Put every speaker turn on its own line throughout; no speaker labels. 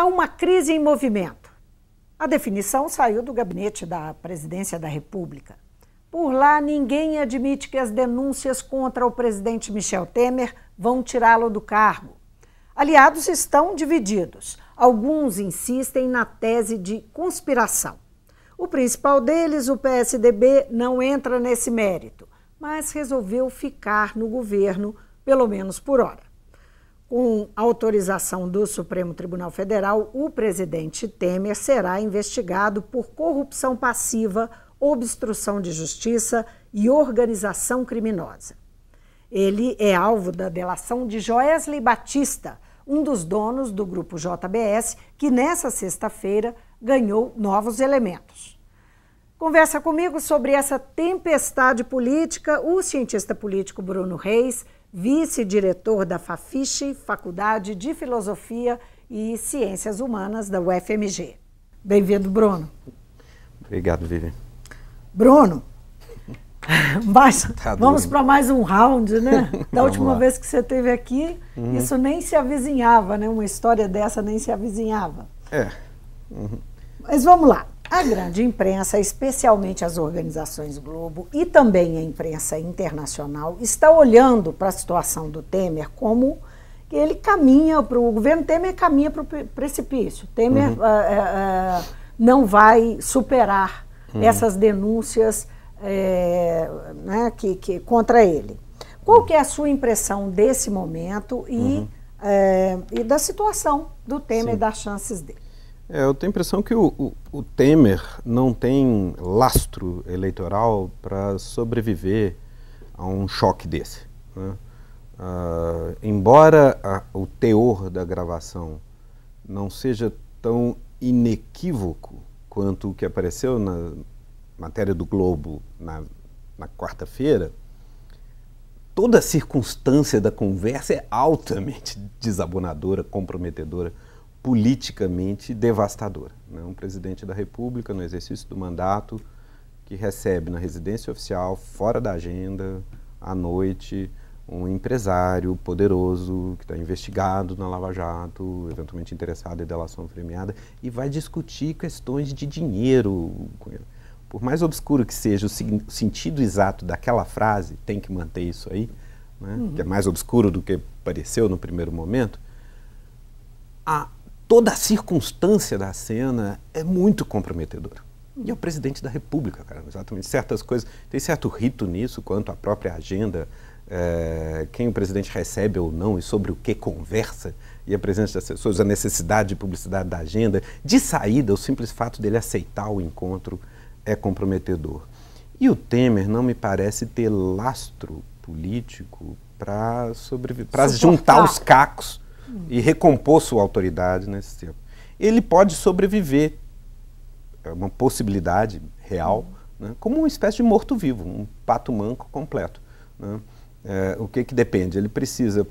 há uma crise em movimento. A definição saiu do gabinete da presidência da República. Por lá, ninguém admite que as denúncias contra o presidente Michel Temer vão tirá-lo do cargo. Aliados estão divididos. Alguns insistem na tese de conspiração. O principal deles, o PSDB, não entra nesse mérito, mas resolveu ficar no governo, pelo menos por hora. Com autorização do Supremo Tribunal Federal, o presidente Temer será investigado por corrupção passiva, obstrução de justiça e organização criminosa. Ele é alvo da delação de Joesley Batista, um dos donos do grupo JBS, que nessa sexta-feira ganhou novos elementos. Conversa comigo sobre essa tempestade política o cientista político Bruno Reis, vice-diretor da Fafiche, Faculdade de Filosofia e Ciências Humanas da UFMG. Bem-vindo, Bruno. Obrigado, Vivian. Bruno, mas, tá vamos para mais um round, né? Da última lá. vez que você esteve aqui, uhum. isso nem se avizinhava, né? Uma história dessa nem se avizinhava. É. Uhum. Mas vamos lá. A grande imprensa, especialmente as organizações Globo e também a imprensa internacional, está olhando para a situação do Temer como ele caminha para o governo Temer caminha para o precipício. Temer uhum. uh, uh, uh, não vai superar uhum. essas denúncias né, que, que, contra ele. Qual que é a sua impressão desse momento e, uhum. e da situação do Temer Sim. e das chances dele?
É, eu tenho a impressão que o, o, o Temer não tem lastro eleitoral para sobreviver a um choque desse. Né? Uh, embora a, o teor da gravação não seja tão inequívoco quanto o que apareceu na matéria do Globo na, na quarta-feira, toda a circunstância da conversa é altamente desabonadora, comprometedora politicamente devastadora. Né? Um presidente da República, no exercício do mandato, que recebe na residência oficial, fora da agenda, à noite, um empresário poderoso que está investigado na Lava Jato, eventualmente interessado em delação premiada, e vai discutir questões de dinheiro com ele. Por mais obscuro que seja o, sentido exato daquela frase, tem que manter isso aí, né? uhum. que é mais obscuro do que pareceu no primeiro momento, a toda a circunstância da cena é muito comprometedora. E é o presidente da República, cara, exatamente. Certas coisas, tem certo rito nisso quanto à própria agenda, é, quem o presidente recebe ou não e sobre o que conversa, e a presença de assessores, a necessidade de publicidade da agenda. De saída, o simples fato dele aceitar o encontro é comprometedor. E o Temer não me parece ter lastro político para sobreviver, para juntar os cacos e recompor sua autoridade nesse tempo. Ele pode sobreviver, é uma possibilidade real, né? como uma espécie de morto-vivo, um pato manco completo. Né? É, o que, que depende? Ele precisa,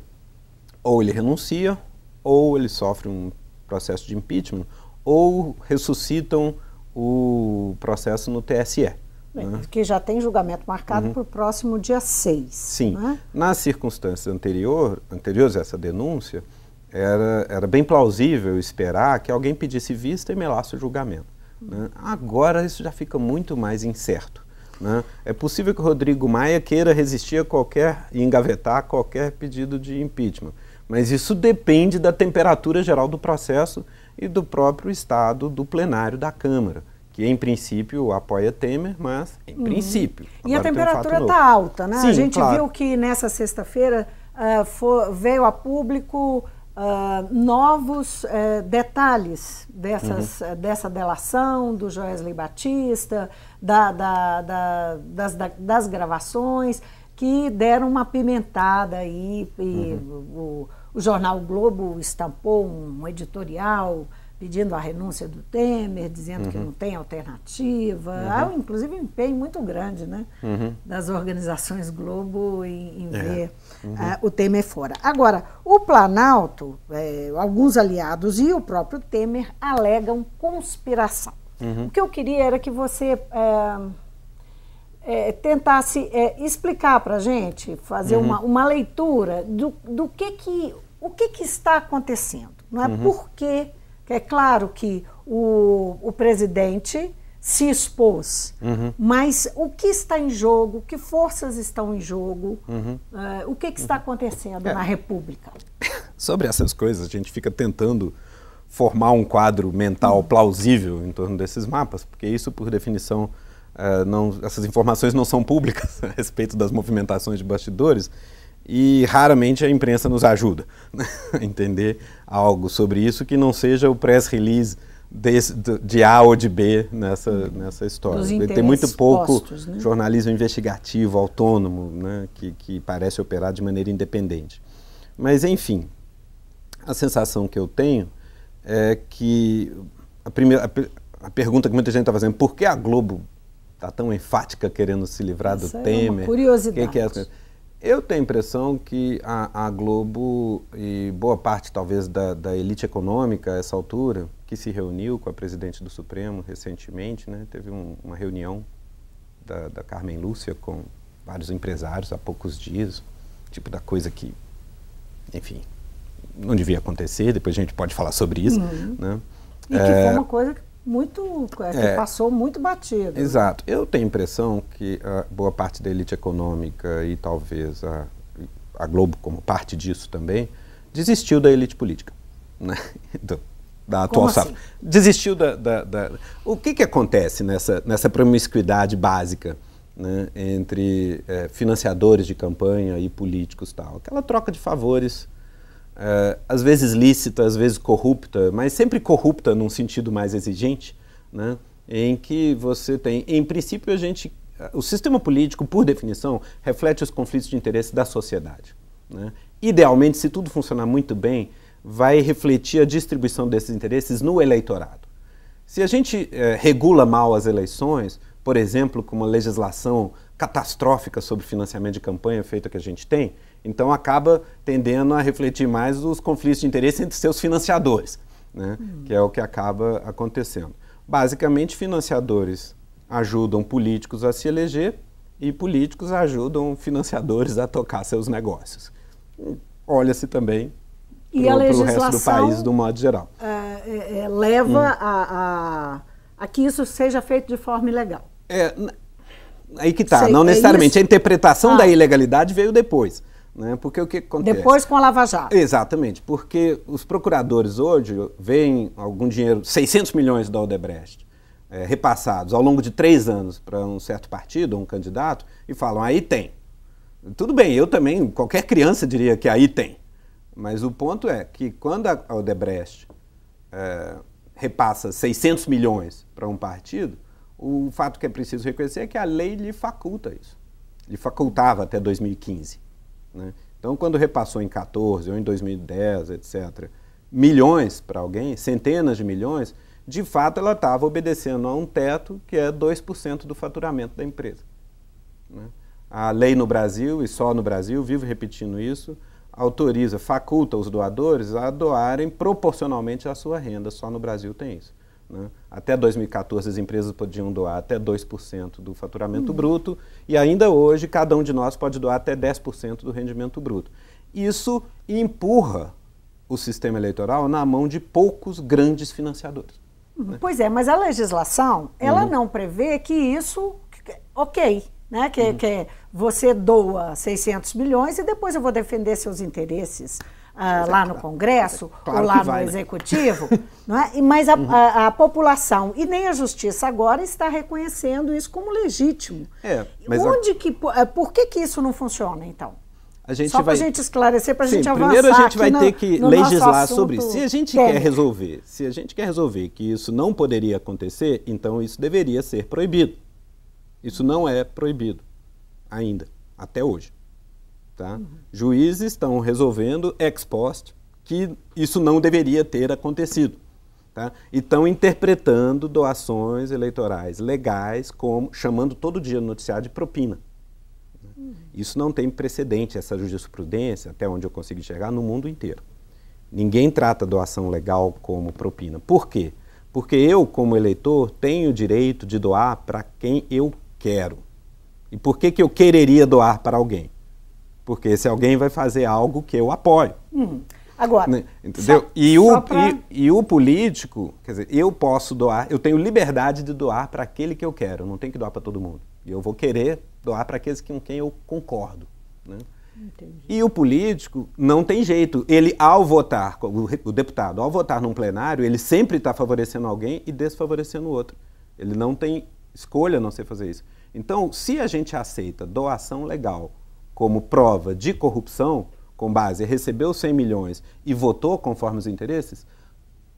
ou ele renuncia, ou ele sofre um processo de impeachment, ou ressuscitam o processo no TSE. Bem, né?
Que já tem julgamento marcado uhum. para o próximo dia 6.
Sim. Né? Nas circunstâncias anterior, anteriores a essa denúncia, era, era bem plausível esperar que alguém pedisse vista e melasse o julgamento. Né? Agora isso já fica muito mais incerto. Né? É possível que o Rodrigo Maia queira resistir a qualquer e engavetar qualquer pedido de impeachment, mas isso depende da temperatura geral do processo e do próprio estado do plenário da Câmara que em princípio apoia Temer, mas em uhum. princípio. E a temperatura está alta, né? Sim, a gente claro. viu
que nessa sexta-feira uh, veio a público ah, novos uh, detalhes dessas, uhum. Eh, dessa delação do Joesley Batista, da, da, da, das, das, gravações, que deram uma pimentada aí. E, uhum. o, o jornal Globo estampou um editorial pedindo a renúncia do Temer, dizendo uhum. que não tem alternativa. Uhum. Há, inclusive, um empenho muito grande né, uhum. das organizações Globo em, em é. ver uh, o Temer fora. Agora, o Planalto, é, alguns aliados e o próprio Temer alegam conspiração. Uhum. O que eu queria era que você é, tentasse explicar para a gente, fazer uhum. uma, uma leitura do, do que, que, o que, que está acontecendo. Não é? Por que é claro que o, o presidente se expôs, uhum. mas o que está em jogo, que forças estão em jogo, uhum. uh, o que, que está acontecendo é. na República?
Sobre essas coisas, a gente fica tentando formar um quadro mental plausível em torno desses mapas, porque isso, por definição, uh, não, essas informações não são públicas a respeito das movimentações de bastidores e raramente a imprensa nos ajuda a entender algo sobre isso que não seja o press release de, de A ou de B nessa, nessa história. Tem muito pouco postos, né? jornalismo investigativo, autônomo, né, que, que parece operar de maneira independente. Mas, enfim, a sensação que eu tenho é que a, primeira, a, a pergunta que muita gente está fazendo, por que a Globo está tão enfática querendo se livrar Essa do é Temer? Uma curiosidade. Que que é eu tenho a impressão que a, a Globo e boa parte, talvez, da, da, elite econômica a essa altura, que se reuniu com a presidente do Supremo recentemente, né? teve um, uma reunião da, da Carmen Lúcia com vários empresários há poucos dias, tipo da coisa que, enfim, não devia acontecer, depois a gente pode falar sobre isso. Uhum. Né? E que é... foi uma
coisa que muito é, é, passou muito batido.
Exato. Eu tenho a impressão que a boa parte da elite econômica e talvez a, a Globo como parte disso também desistiu da elite política, né? Do, da atual assim? safra. Desistiu da, da, da, O que, que acontece nessa, nessa promiscuidade básica né, entre é, financiadores de campanha e políticos tal? Aquela troca de favores uh, às vezes lícita, às vezes corrupta, mas sempre corrupta num sentido mais exigente, né? em que você tem, em princípio, a gente, o sistema político, por definição, reflete os conflitos de interesse da sociedade. Né? Idealmente, se tudo funcionar muito bem, vai refletir a distribuição desses interesses no eleitorado. Se a gente é, regula mal as eleições, por exemplo, com uma legislação catastrófica sobre financiamento de campanha feita que a gente tem, então acaba tendendo a refletir mais os conflitos de interesse entre seus financiadores, né? Uhum. que é o que acaba acontecendo. Basicamente, financiadores ajudam políticos a se eleger e políticos ajudam financiadores a tocar seus negócios. Olha-se também para o resto do país, do modo geral.
É, é, é, leva hum. a, a, a que isso seja feito de forma ilegal.
É, aí que está. não é necessariamente. É a interpretação ah. da ilegalidade veio depois. Né? Porque o que acontece? Depois com a Lava Jato. Exatamente, porque os procuradores hoje veem algum dinheiro, 600 milhões da Odebrecht, é, repassados ao longo de três anos para um certo partido, um candidato, e falam, aí tem. Tudo bem, eu também, qualquer criança diria que aí tem. Mas o ponto é que quando a Odebrecht é, repassa 600 milhões para um partido, o fato que é preciso reconhecer é que a lei lhe faculta isso. Lhe facultava até 2015. Né? Então, quando repassou em 14 ou em 2010, etc., milhões para alguém, centenas de milhões, de fato ela estava obedecendo a um teto que é 2% do faturamento da empresa. Né? A lei no Brasil, e só no Brasil, vivo repetindo isso, autoriza, faculta os doadores a doarem proporcionalmente à sua renda. Só no Brasil tem isso. Né? Até 2014, as empresas podiam doar até 2% do faturamento bruto, e ainda hoje, cada um de nós pode doar até 10% do rendimento bruto. Isso empurra o sistema eleitoral na mão de poucos grandes financiadores.
Uhum. Né? Pois é, mas a legislação, ela uhum. não prevê que isso, ok, né? que, uhum. que você doa 600 milhões e depois eu vou defender seus interesses. Ah, lá no Congresso claro ou lá vai, no né? Executivo, né? não é? mas a, uhum. a, a, população e nem a justiça agora está reconhecendo isso como legítimo.
É, Onde
a... que, eh, por que, que isso não funciona, então? A gente Só vai... para a gente esclarecer, para a gente avançar. Primeiro a gente vai ter que legislar sobre isso. Se a gente técnico. quer
resolver, se a gente quer resolver que isso não poderia acontecer, então isso deveria ser proibido. Isso não é proibido ainda, até hoje. Tá? Juízes estão resolvendo ex post que isso não deveria ter acontecido. Tá? E estão interpretando doações eleitorais legais como chamando todo dia no noticiário de propina. Isso não tem precedente, essa jurisprudência, até onde eu consigo chegar no mundo inteiro. Ninguém trata doação legal como propina. Por quê? Porque eu, como eleitor, tenho o direito de doar para quem eu quero. E por que, que eu quereria doar para alguém? Porque se alguém vai fazer algo que eu apoio.
Uhum. Agora. Né?
Entendeu? Só, e, o, pra... e, e, o político, quer dizer, eu posso doar, eu tenho liberdade de doar para aquele que eu quero, não tem que doar para todo mundo. E eu vou querer doar para aqueles com quem eu concordo. Né? E o político não tem jeito. Ele, ao votar, o deputado, ao votar num plenário, ele sempre está favorecendo alguém e desfavorecendo o outro. Ele não tem escolha a não ser fazer isso. Então, se a gente aceita doação legal como prova de corrupção, com base, recebeu 100 milhões e votou conforme os interesses,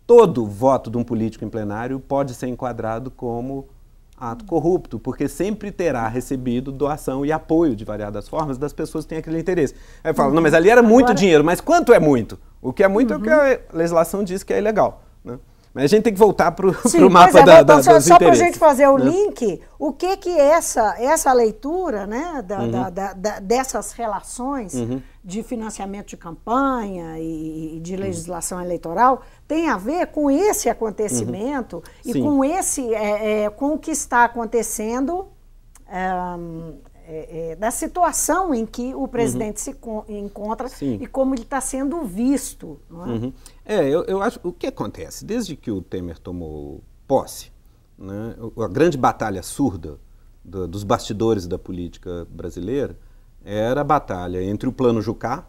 todo voto de um político em plenário pode ser enquadrado como ato corrupto, porque sempre terá recebido doação e apoio de variadas formas das pessoas que têm aquele interesse. Aí fala, não, mas uhum. ali era muito Agora... dinheiro, mas quanto é muito? O que é muito uhum. é o que uhum. a legislação diz que é ilegal. Né? Mas a gente tem que voltar para o mapa é, da, da, só, dos só para a gente fazer o né?
link, o que que essa, essa leitura né, da, uhum. da, da dessas relações uhum. de financiamento de campanha e, e de uhum. legislação uhum. eleitoral tem a ver com esse acontecimento uhum. e Sim. com esse é, é, com o que está acontecendo eh, eh, da situação em que o uhum. presidente se encontra Sim. e como ele está sendo visto. Não é?
É, eu, eu acho. O que acontece? Desde que o Temer tomou posse, né, a grande batalha surda do, dos bastidores da política brasileira era a batalha entre o plano Jucá,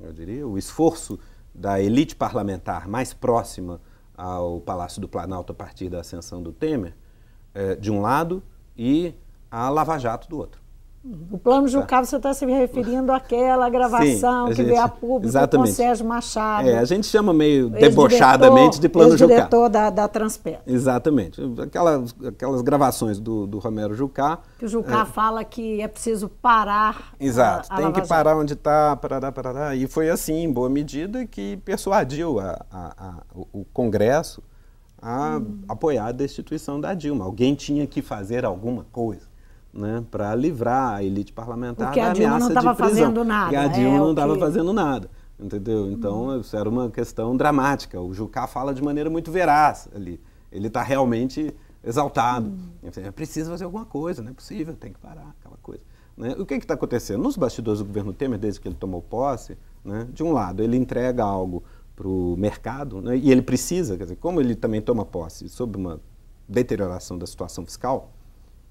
eu diria, o esforço da elite parlamentar mais próxima ao Palácio do Planalto a partir da ascensão do Temer, eh, de um lado, e a Lava Jato do outro.
O plano tá. Jucá você está se referindo àquela gravação Sim, que veio a público exatamente. com Sérgio Machado. É, a
gente chama meio debochadamente de plano Jucá. diretor da, da Exatamente. Aquelas, aquelas gravações do, do Romero Jucá. Que o
Jucá é, fala que é preciso parar.
Exato, a, a tem que parar onde está, parará, parará. E foi assim, em boa medida, que persuadiu a, a o, o Congresso a hum. apoiar a destituição da Dilma. Alguém tinha que fazer alguma coisa né, para livrar a elite parlamentar da ameaça de prisão. a Dilma não estava fazendo nada. a né? Dilma é não estava fazendo nada, entendeu? Então, hum. isso era uma questão dramática. O Jucá fala de maneira muito veraz ali. Ele está realmente exaltado. Hum. É precisa fazer alguma coisa, não é possível, tem que parar, aquela coisa. Né? O que é está acontecendo? Nos bastidores do governo Temer, desde que ele tomou posse, né, de um lado, ele entrega algo para o mercado, né, e ele precisa, quer dizer, como ele também toma posse sob uma deterioração da situação fiscal,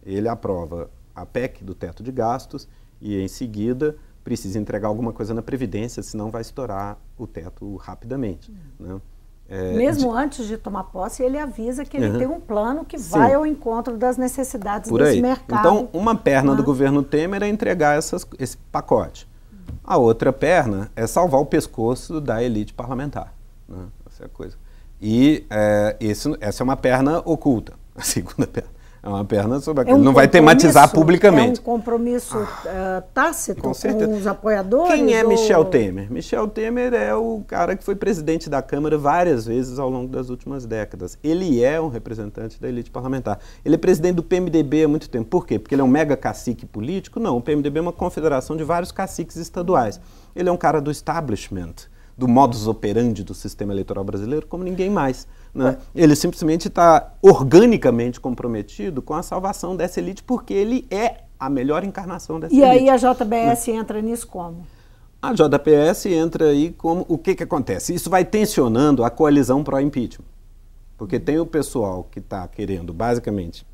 ele aprova a PEC do teto de gastos e, em seguida, precisa entregar alguma coisa na Previdência, senão vai estourar o teto rapidamente. Uhum. Né? É, Mesmo de...
antes de tomar posse, ele avisa que ele uhum. tem um plano que Sim. vai ao encontro das necessidades Por desse aí. mercado. Então,
uma perna né? do governo Temer é entregar essas, esse pacote. Uhum. A outra perna é salvar o pescoço da elite parlamentar. Né? Essa é a coisa. E é, esse, essa é uma perna oculta, a segunda perna. É uma perna sobre a é um Não vai tematizar publicamente. É um
compromisso uh, tácito com, certeza. com os apoiadores. Quem é ou... Michel Temer?
Michel Temer é o cara que foi presidente da Câmara várias vezes ao longo das últimas décadas. Ele é um representante da elite parlamentar. Ele é presidente do PMDB há muito tempo. Por quê? Porque ele é um mega cacique político? Não. O PMDB é uma confederação de vários caciques estaduais. Ele é um cara do establishment, do modus operandi do sistema eleitoral brasileiro, como ninguém mais. Né? É. Ele simplesmente está organicamente comprometido com a salvação dessa elite, porque ele é a melhor encarnação dessa e elite. E aí a
JBS né? entra nisso como?
A JPS entra aí como. O que, que acontece? Isso vai tensionando a coalizão pró-impeachment. Porque tem o pessoal que está querendo, basicamente,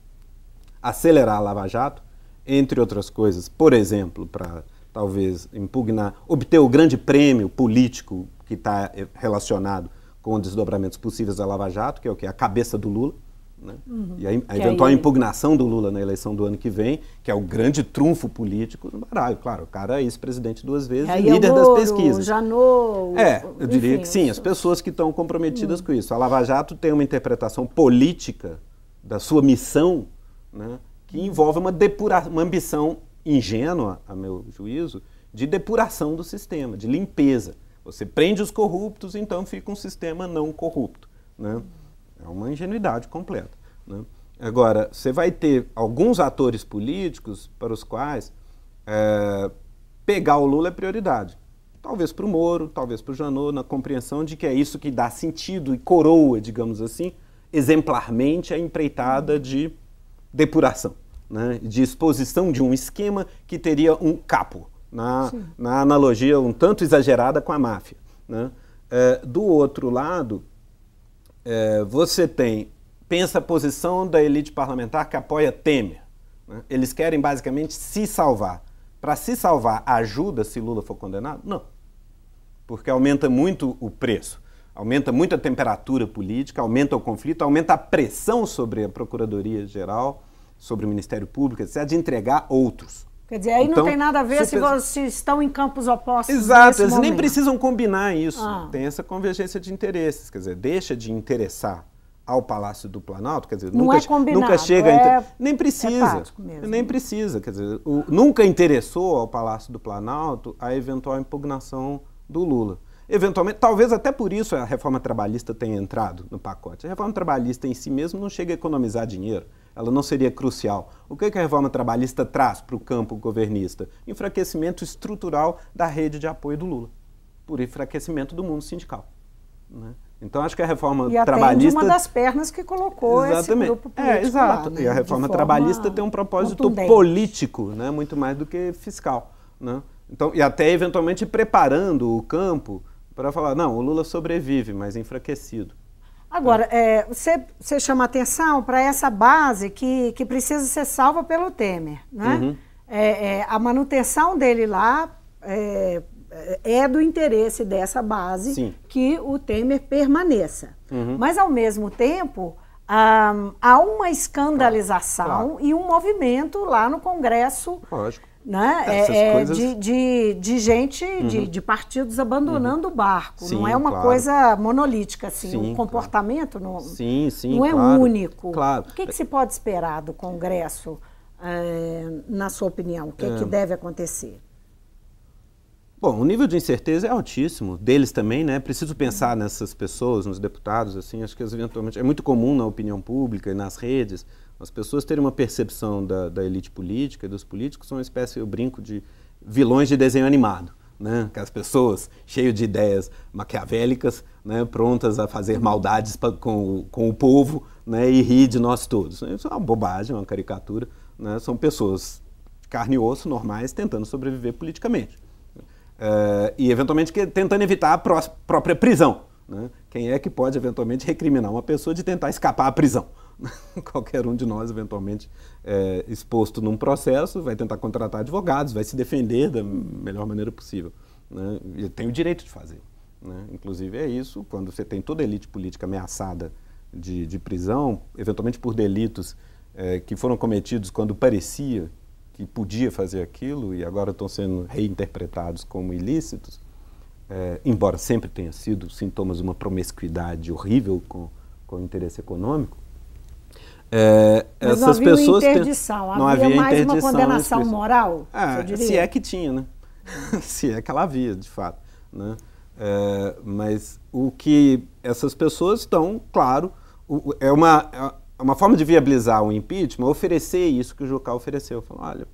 acelerar a Lava Jato, entre outras coisas, por exemplo, para talvez impugnar, obter o grande prêmio político que está eh, relacionado com desdobramentos possíveis da Lava Jato, que é o que? A cabeça do Lula. Né? Uhum. E a, a é eventual aí... impugnação do Lula na eleição do ano que vem, que é o grande trunfo político no baralho. Claro, o cara é ex-presidente duas vezes, é líder é Moro, das pesquisas.
Janot, é,
eu diria enfim, que sim, as pessoas que estão comprometidas uhum. com isso. A Lava Jato tem uma interpretação política da sua missão, né, que envolve uma, depura uma ambição ingênua, a meu juízo, de depuração do sistema, de limpeza. Você prende os corruptos, então fica um sistema não corrupto. Né? É uma ingenuidade completa. Né? Agora, você vai ter alguns atores políticos para os quais é, pegar o Lula é prioridade. Talvez para o Moro, talvez para o Janot, na compreensão de que é isso que dá sentido e coroa, digamos assim, exemplarmente a empreitada de depuração, né? de exposição de um esquema que teria um capo na, na analogia um tanto exagerada com a máfia. Né? É, do outro lado, é, você tem, pensa a posição da elite parlamentar que apoia Temer. Né? Eles querem basicamente se salvar. Para se salvar, ajuda se Lula for condenado? Não. Porque aumenta muito o preço aumenta muito a temperatura política, aumenta o conflito, aumenta a pressão sobre a Procuradoria-Geral, sobre o Ministério Público, etc., de entregar outros.
Quer dizer, aí então, não tem nada a ver se, vocês se estão em campos opostos. Exato, eles momento. nem precisam
combinar isso. Ah. Tem essa convergência de interesses. Quer dizer, deixa de interessar ao Palácio do Planalto, quer dizer, não nunca, é nunca chega. É, inter... Nem precisa. É nem precisa. Quer dizer, o, nunca interessou ao Palácio do Planalto a eventual impugnação do Lula eventualmente, talvez até por isso a reforma trabalhista tenha entrado no pacote. A reforma trabalhista em si mesmo não chega a economizar dinheiro, ela não seria crucial. O que, é que a reforma trabalhista traz para o campo governista? Enfraquecimento estrutural da rede de apoio do Lula, por enfraquecimento do mundo sindical. Né? Então acho que a reforma e trabalhista uma das
pernas que colocou Exatamente. esse grupo é, político. É, exato. Lá, né? E a reforma trabalhista tem um propósito político,
né? muito mais do que fiscal, né? Então, e até eventualmente preparando o campo para falar, não, o Lula sobrevive, mas enfraquecido.
Agora, é, você, chama atenção para essa base que, que precisa ser salva pelo Temer. Né? Uhum. É, é, a manutenção dele lá é, é, é do interesse dessa base Sim. que o Temer permaneça. Uhum. Mas, ao mesmo tempo, há, hum, há uma escandalização claro, claro. e um movimento lá no Congresso. Lógico né? É, é, coisas... de, de, de, gente, uhum. de, de, partidos abandonando uhum. o barco. Sim, não é uma claro. coisa monolítica, assim. Sim, um comportamento claro. não,
sim, sim, não é claro. único. Claro. O que, que, se
pode esperar do Congresso, é, na sua opinião? O que, é. que deve acontecer?
Bom, o nível de incerteza é altíssimo, deles também, né? Preciso pensar nessas pessoas, nos deputados, assim, acho que eventualmente é muito comum na opinião pública e nas redes as pessoas terem uma percepção da, da elite política e dos políticos são uma espécie, eu brinco, de vilões de desenho animado, né? Aquelas pessoas cheias de ideias maquiavélicas, né? Prontas a fazer maldades pra, com, com o povo, né? E rir de nós todos. Isso é uma bobagem, uma caricatura, né? São pessoas carne e osso normais tentando sobreviver politicamente uh, e eventualmente que, tentando evitar a pró própria prisão. Né? Quem é que pode eventualmente recriminar uma pessoa de tentar escapar à prisão? Qualquer um de nós, eventualmente, é, exposto num processo, vai tentar contratar advogados, vai se defender da melhor maneira possível. Né? E tem o direito de fazer. Né? Inclusive, é isso, quando você tem toda a elite política ameaçada de, de prisão, eventualmente por delitos é, que foram cometidos quando parecia que podia fazer aquilo e agora estão sendo reinterpretados como ilícitos, é, embora sempre tenha sido sintomas de uma promiscuidade horrível com, com o interesse econômico, é, Mas essas não pessoas interdição, não havia, havia mais uma né, condenação
moral. Ah, se é que
tinha, né? se é que ela havia, de fato, né? É, mas o que essas pessoas estão, claro, é uma é é uma forma de viabilizar o impeachment oferecer isso que o Jucá ofereceu. Falou, olha,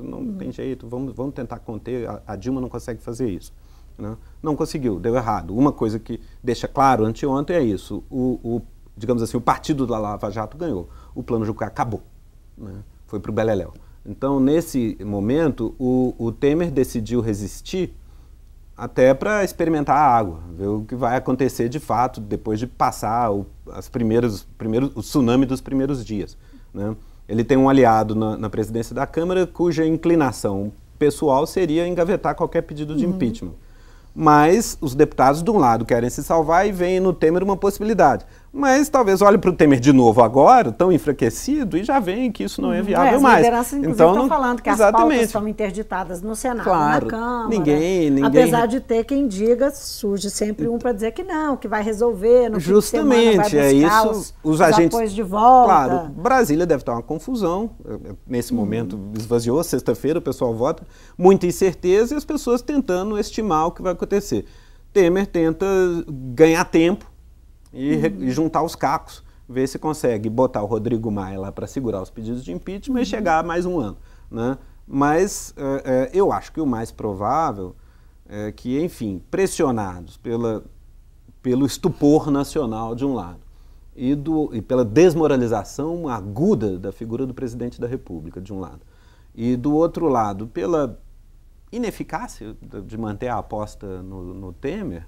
não hum. tem jeito, vamos, vamos tentar conter, a, a Dilma não consegue fazer isso. Né? Não conseguiu, deu errado. Uma coisa que deixa claro anteontem é isso, o, o digamos assim, o partido da Lava Jato ganhou, o plano Jucá acabou, né? foi para o Beleléu. Então, nesse momento, o, o Temer decidiu resistir até para experimentar a água, ver o que vai acontecer de fato depois de passar o, as primeiras, primeiros, o tsunami dos primeiros dias. Né? Ele tem um aliado na, na, presidência da Câmara cuja inclinação pessoal seria engavetar qualquer pedido de uhum. impeachment. Mas os deputados, de um lado, querem se salvar e veem no Temer uma possibilidade. Mas talvez olhe para o Temer de novo agora, tão enfraquecido, e já veem que isso não é uhum. viável é, as mais. Lideranças, inclusive, então, estão falando
que exatamente. as pautas são interditadas no Senado, claro, na Câmara. Ninguém, ninguém. Apesar de ter quem diga, surge sempre um para dizer que não, que vai resolver, no Justamente, semana, é isso. Os, os agentes. de volta. Claro,
Brasília deve estar uma confusão. Nesse hum. momento esvaziou, sexta-feira o pessoal vota. Muita incerteza e as pessoas tentando estimar o que vai acontecer. Temer tenta ganhar tempo e, uhum. e juntar os cacos, ver se consegue botar o Rodrigo Maia lá para segurar os pedidos de impeachment uhum. e chegar a mais um ano. Né? Mas é, é, eu acho que o mais provável é que, enfim, pressionados pela, pelo estupor nacional de um lado e, do, e pela desmoralização aguda da figura do presidente da República, de um lado, e do outro lado, pela ineficácia de manter a aposta no, no Temer,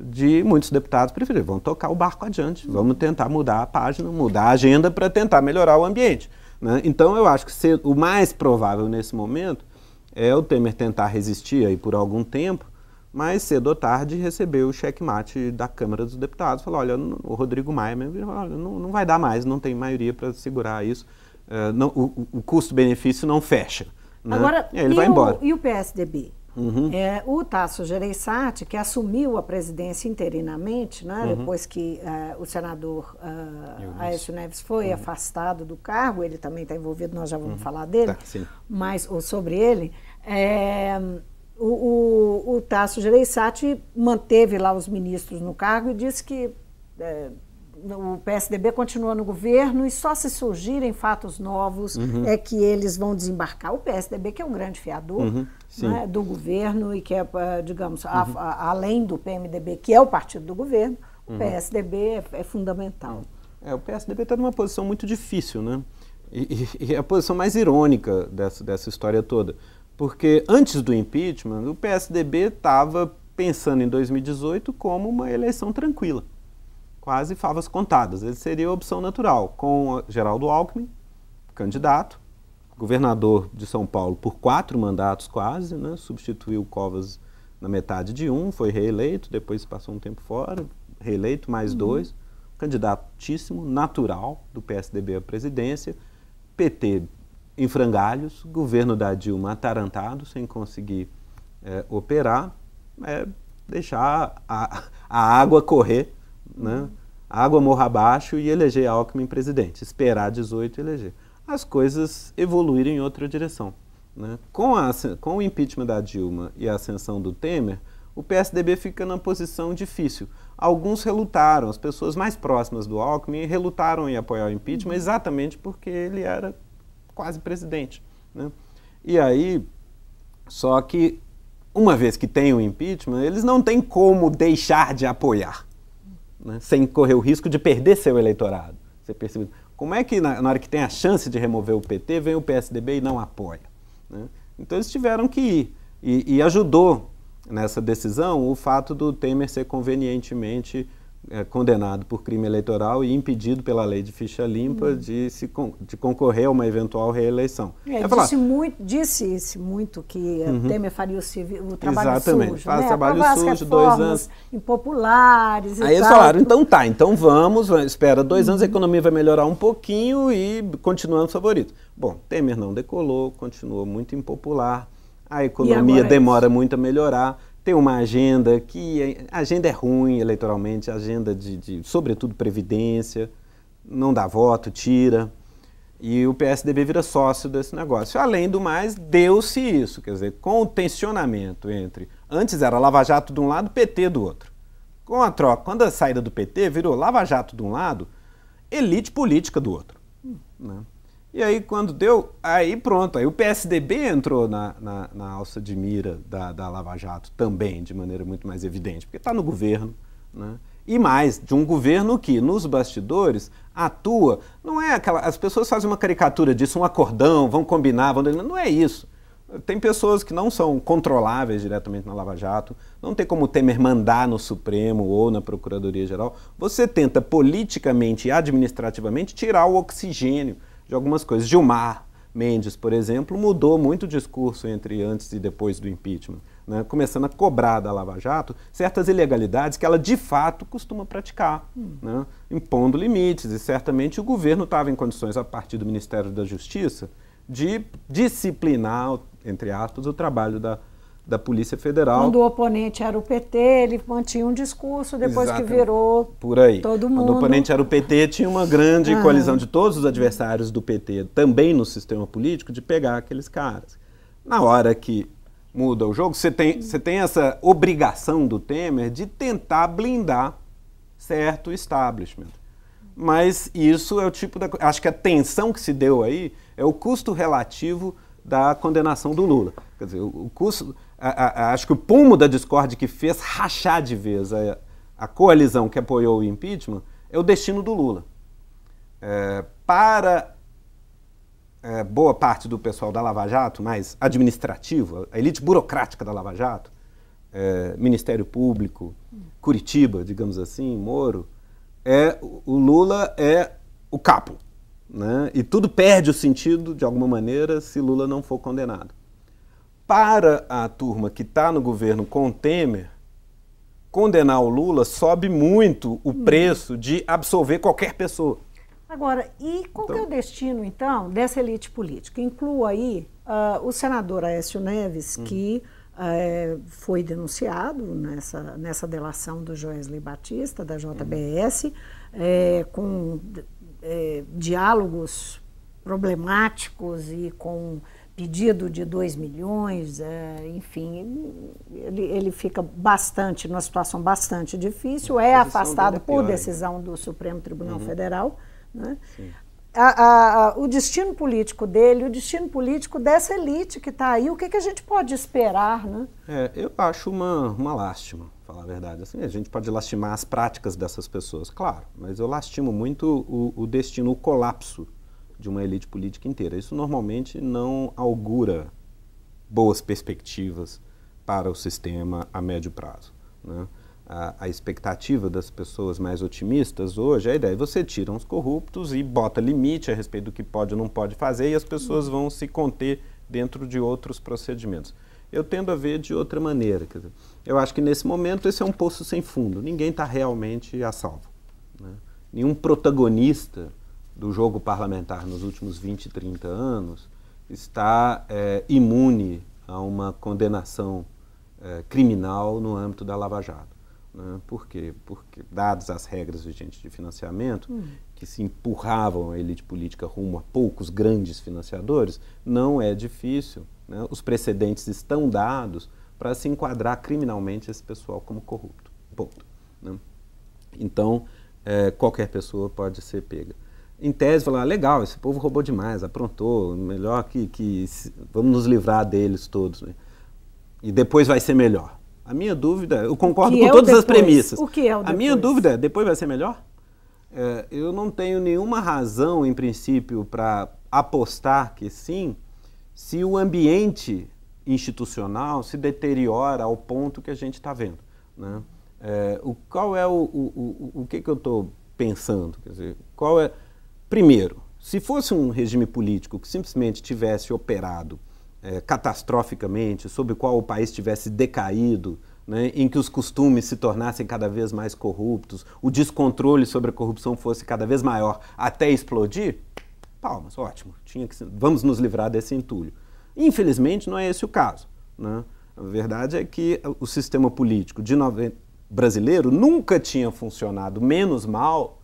de muitos deputados preferirem, vão tocar o barco adiante, vamos tentar mudar a página, mudar a agenda para tentar melhorar o ambiente. Né? Então, eu acho que ser, o mais provável nesse momento é o Temer tentar resistir aí por algum tempo, mas cedo ou tarde receber o checkmate da Câmara dos Deputados, falar, olha, o Rodrigo Maia mesmo, não, não vai dar mais, não tem maioria para segurar isso, uh, não, o, o custo-benefício não fecha. Né? Agora, e, ele vai o, embora. e
o PSDB? Uhum. É, o Tasso Gereissati, que assumiu a presidência interinamente, né, uhum. depois que uh, o senador uh, Aécio Neves foi uhum. afastado do cargo, ele também está envolvido, nós já vamos uhum. falar dele, tá, mas ou sobre ele, é, o, o, o Tasso Gereissati manteve lá os ministros no cargo e disse que é, o PSDB continua no governo e só se surgirem fatos novos uhum. é que eles vão desembarcar. O PSDB, que é um grande fiador uhum. né, do governo e que é, eh, digamos, uhum. a, a, além do PMDB, que é o partido do governo,
o uhum. PSDB
é, é fundamental.
É, o PSDB está numa posição muito difícil, né? E, e, e, é a posição mais irônica dessa, dessa história toda. Porque antes do impeachment, o PSDB estava pensando em 2018 como uma eleição tranquila quase favas contadas. Ele seria a opção natural, com Geraldo Alckmin, candidato, governador de São Paulo por quatro mandatos quase, né? substituiu Covas na metade de um, foi reeleito, depois passou um tempo fora, reeleito mais uhum. dois, candidatíssimo, natural, do PSDB à presidência, PT em frangalhos, governo da Dilma atarantado, sem conseguir é, operar, é, deixar a, a água correr né? água morra abaixo e eleger Alckmin presidente, esperar 18 e eleger. As coisas evoluíram em outra direção. Né? Com, a, com o impeachment da Dilma e a ascensão do Temer, o PSDB fica na posição difícil. Alguns relutaram, as pessoas mais próximas do Alckmin relutaram em apoiar o impeachment uhum. exatamente porque ele era quase presidente. Né? E aí, só que, uma vez que tem o impeachment, eles não têm como deixar de apoiar né, sem correr o risco de perder seu eleitorado. Você percebe? Como é que, na, na, hora que tem a chance de remover o PT, vem o PSDB e não apoia? Né? Então eles tiveram que ir. E, e, ajudou nessa decisão o fato do Temer ser convenientemente é, condenado por crime eleitoral e impedido pela lei de ficha limpa hum. de, se con de concorrer a uma eventual reeleição.
É, é disse, muito, disse muito que eh, uhum. Temer faria o, civil, o trabalho Exatamente. sujo. Faz né? trabalho sujo, dois anos. Impopulares. E Aí eles falaram:
então tá, então vamos, espera dois anos, a uhum. economia vai melhorar um pouquinho e continuamos favorito. Bom, Temer não decolou, continuou muito impopular, a economia é demora muito a melhorar tem uma agenda que a eh, agenda é ruim eleitoralmente, agenda de, de, sobretudo previdência, não dá voto, tira. E o PSDB vira sócio desse negócio. Além do mais, deu-se isso, quer dizer, com o tensionamento entre antes era Lava Jato de um lado, PT do outro. Com a troca, quando a saída do PT virou Lava Jato de um lado, elite política do outro. Né? E aí, quando deu, aí pronto. Aí o PSDB entrou na, na, na alça de mira da, da Lava Jato também, de maneira muito mais evidente, porque está no governo. Né? E mais, de um governo que, nos bastidores, atua. Não é aquela. As pessoas fazem uma caricatura disso, um acordão, vão combinar, vão. Não é isso. Tem pessoas que não são controláveis diretamente na Lava Jato, não tem como o Temer mandar no Supremo ou na Procuradoria Geral. Você tenta politicamente e administrativamente tirar o oxigênio de algumas coisas. Gilmar Mendes, por exemplo, mudou muito o discurso entre antes e depois do impeachment, né? começando a cobrar da Lava Jato certas ilegalidades que ela de fato costuma praticar, hum. né? impondo limites. E certamente o governo estava em condições, a partir do Ministério da Justiça, de disciplinar, entre aspas, o trabalho da, da Polícia Federal. Quando o
oponente era o PT, ele mantinha um discurso, depois Exatamente. que virou
Por aí. todo mundo. Quando o oponente era o PT, tinha uma grande ah. coalizão de todos os adversários do PT, também no sistema político, de pegar aqueles caras. Na hora que muda o jogo, você tem, você tem essa obrigação do Temer de tentar blindar certo establishment. Mas isso é o tipo da. Acho que a tensão que se deu aí é o custo relativo da condenação do Lula. Quer dizer, o custo a, a, acho que o pulmo da discórdia que fez rachar de vez a, a coalizão que apoiou o impeachment é o destino do Lula. É, para é, boa parte do pessoal da Lava Jato, mais administrativo, a elite burocrática da Lava Jato, é, Ministério Público, Curitiba, digamos assim, Moro, é, o Lula é o capo. Né? E tudo perde o sentido, de alguma maneira, se Lula não for condenado para a turma que está no governo com Temer, condenar o Lula sobe muito o uhum. preço de absolver qualquer pessoa.
Agora, e qual então... é o então destino, então, dessa elite política? Inclua aí uh, o senador Aécio Neves, hum. que uh, foi denunciado nessa, nessa delação do Joesley Batista, da JBS, hum. é, com é, diálogos problemáticos e com pedido de 2 milhões, é, enfim, ele, ele, fica bastante, numa situação bastante difícil, é afastado é por decisão do Supremo Tribunal uhum. Federal. Né? A, a, a, o destino político dele, o destino político dessa elite que está aí, o que, que, a gente pode esperar? Né?
É, eu acho uma, uma lástima, falar a verdade. Assim, a gente pode lastimar as práticas dessas pessoas, claro, mas eu lastimo muito o, o destino, o colapso de uma elite política inteira. Isso normalmente não augura boas perspectivas para o sistema a médio prazo. Né? A, a, expectativa das pessoas mais otimistas hoje é a ideia: você tira uns corruptos e bota limite a respeito do que pode ou não pode fazer, e as pessoas vão se conter dentro de outros procedimentos. Eu tendo a ver de outra maneira. Dizer, eu acho que nesse momento esse é um poço sem fundo. Ninguém está realmente a salvo. Né? Nenhum protagonista do jogo parlamentar nos últimos 20, 30 anos está é, imune a uma condenação é, criminal no âmbito da Lava Jato. Né? Por quê? Porque, dadas as regras vigentes de financiamento, hum. que se empurravam a elite política rumo a poucos grandes financiadores, não é difícil. Né? Os precedentes estão dados para se enquadrar criminalmente esse pessoal como corrupto. Ponto. Né? Então, é, qualquer pessoa pode ser pega em tese, falar, ah, legal, esse povo roubou demais, aprontou, melhor que, que vamos nos livrar deles todos. Né? E depois vai ser melhor. A minha dúvida, eu concordo com é todas depois? as premissas. O que é o depois? A minha dúvida é, depois vai ser melhor? É, eu não tenho nenhuma razão, em princípio, para apostar que sim, se o ambiente institucional se deteriora ao ponto que a gente está vendo. Né? É, o, qual é o, o, o, o que, que eu estou pensando? Quer dizer, qual é Primeiro, se fosse um regime político que simplesmente tivesse operado é, catastroficamente, sobre o qual o país tivesse decaído, né, em que os costumes se tornassem cada vez mais corruptos, o descontrole sobre a corrupção fosse cada vez maior até explodir, palmas, ótimo, tinha que, vamos nos livrar desse entulho. Infelizmente, não é esse o caso. Né? A verdade é que o sistema político de brasileiro nunca tinha funcionado menos mal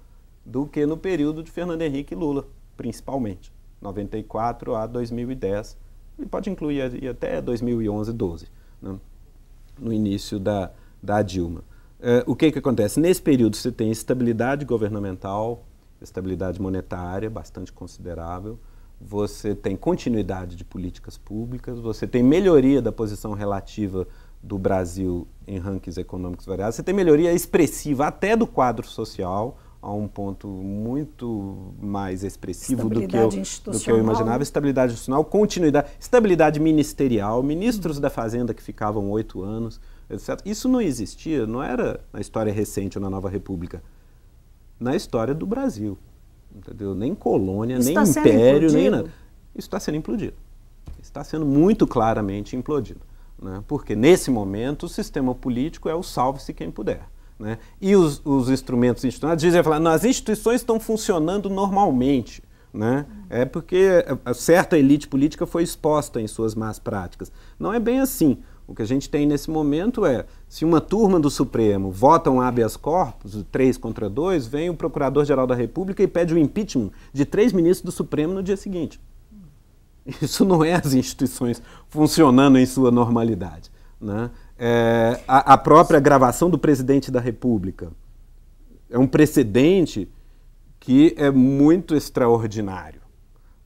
do que no período de Fernando Henrique e Lula, principalmente, 94 a 2010, e pode incluir até 2011, 12, né? no início da, da Dilma. É, o que, que acontece? Nesse período você tem estabilidade governamental, estabilidade monetária bastante considerável, você tem continuidade de políticas públicas, você tem melhoria da posição relativa do Brasil em rankings econômicos variados, você tem melhoria expressiva até do quadro social, a um ponto muito mais expressivo do que, eu, do que eu imaginava. Estabilidade institucional, continuidade, estabilidade ministerial, ministros uhum. da Fazenda que ficavam oito anos, etc. Isso não existia, não era na história recente ou na Nova República, na história do Brasil. Entendeu? Nem colônia, Isso nem tá império, nem nada. Isso está sendo implodido. Está sendo muito claramente implodido. Né? Porque nesse momento o sistema político é o salve-se quem puder. Né? E os, os instrumentos institucionais dizem, falar, não, as instituições estão funcionando normalmente. Né? É porque certa elite política foi exposta em suas más práticas. Não é bem assim. O que a gente tem nesse momento é, se uma turma do Supremo vota um habeas corpus, três contra dois, vem o Procurador-Geral da República e pede o impeachment de três ministros do Supremo no dia seguinte. Isso não é as instituições funcionando em sua normalidade. Né? É, a, a, própria gravação do presidente da República é um precedente que é muito extraordinário.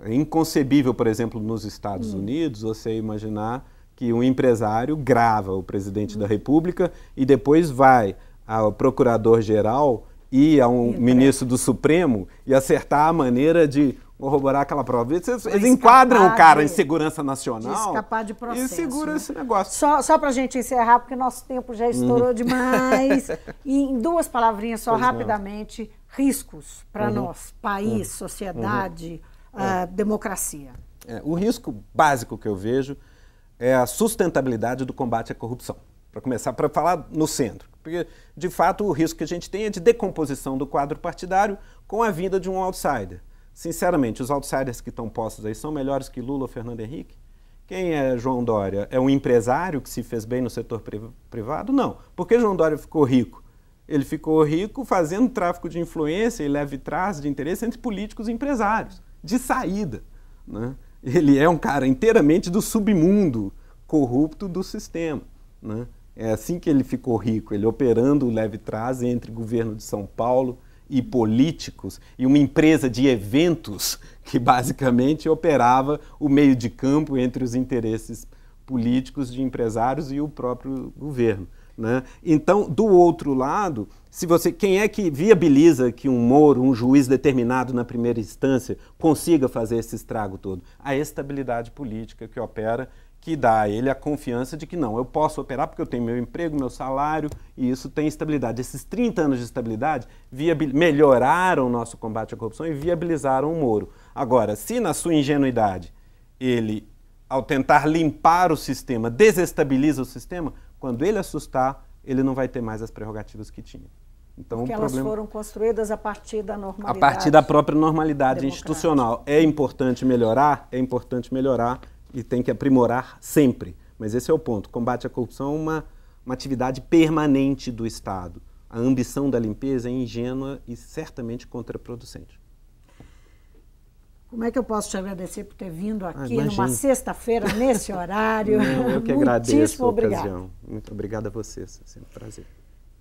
É inconcebível, por exemplo, nos Estados hum. Unidos, você imaginar que um empresário grava o presidente hum. da República e depois vai ao procurador-geral e a um ministro do Supremo e acertar a maneira de corroborar aquela prova. Eles, eles enquadram o cara em segurança nacional. De escapar
de processo. E segura né? esse negócio. Só, só para a gente encerrar, porque nosso tempo já estourou uhum. demais. e em duas palavrinhas só, pois é. rapidamente, não. riscos para uhum. nós, país, uhum. sociedade, uh, democracia.
É, o risco básico que eu vejo é a sustentabilidade do combate à corrupção. Para começar, para falar no centro. Porque, de fato, o risco que a gente tem é de decomposição do quadro partidário com a vinda de um outsider. Sinceramente, os outsiders que estão postos aí são melhores que Lula ou Fernando Henrique? Quem é João Dória? É um empresário que se fez bem no setor privado? Não. Por que João Dória ficou rico? Ele ficou rico fazendo tráfico de influência e leve traço de interesse entre políticos e empresários, de saída. Né? Ele é um cara inteiramente do submundo corrupto do sistema. Né? É assim que ele ficou rico, ele operando o leve traço entre governo de São Paulo e políticos e uma empresa de eventos que basicamente operava o meio de campo entre os interesses políticos de empresários e o próprio governo. Né? Então, do outro lado, se você, quem é que viabiliza que um Moro, um juiz determinado na primeira instância, consiga fazer esse estrago todo? A estabilidade política que opera que dá a ele a confiança de que não, eu posso operar porque eu tenho meu emprego, meu salário e isso tem estabilidade. Esses 30 anos de estabilidade melhoraram o nosso combate à corrupção e viabilizaram o Moro. Agora, se na sua ingenuidade ele, ao tentar limpar o sistema, desestabiliza o sistema, quando ele assustar, ele não vai ter mais as prerrogativas que tinha. Então, Porque elas problema... foram
construídas a partir da normalidade. A partir da
própria normalidade institucional. É importante melhorar? É importante melhorar e tem que aprimorar sempre. Mas esse é o ponto. Combate à corrupção é uma, uma atividade permanente do Estado. A ambição da limpeza é ingênua e certamente contraproducente.
Como é que eu posso te agradecer por ter vindo ah, aqui ah, numa sexta-feira, nesse horário? Não, eu que agradeço a obrigado. ocasião.
Muito obrigado a você, é sempre um prazer.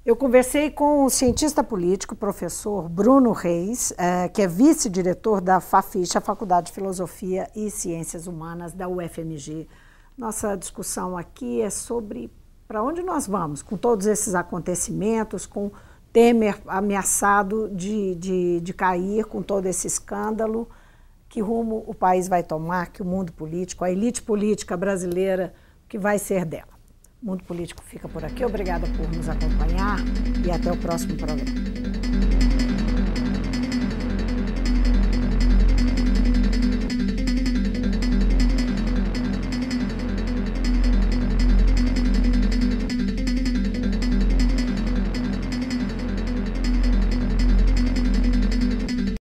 Eu conversei com o cientista político, professor Bruno Reis, eh, que é vice-diretor da a Faculdade de Filosofia e Ciências Humanas da UFMG. Nossa discussão aqui é sobre para onde nós vamos com todos esses acontecimentos, com Temer ameaçado de, de, de cair, com todo esse escândalo. Que rumo o país vai tomar, que o mundo político, a elite política brasileira, que vai ser dela. Mundo Político fica por aqui. Obrigada por nos acompanhar e até o próximo programa.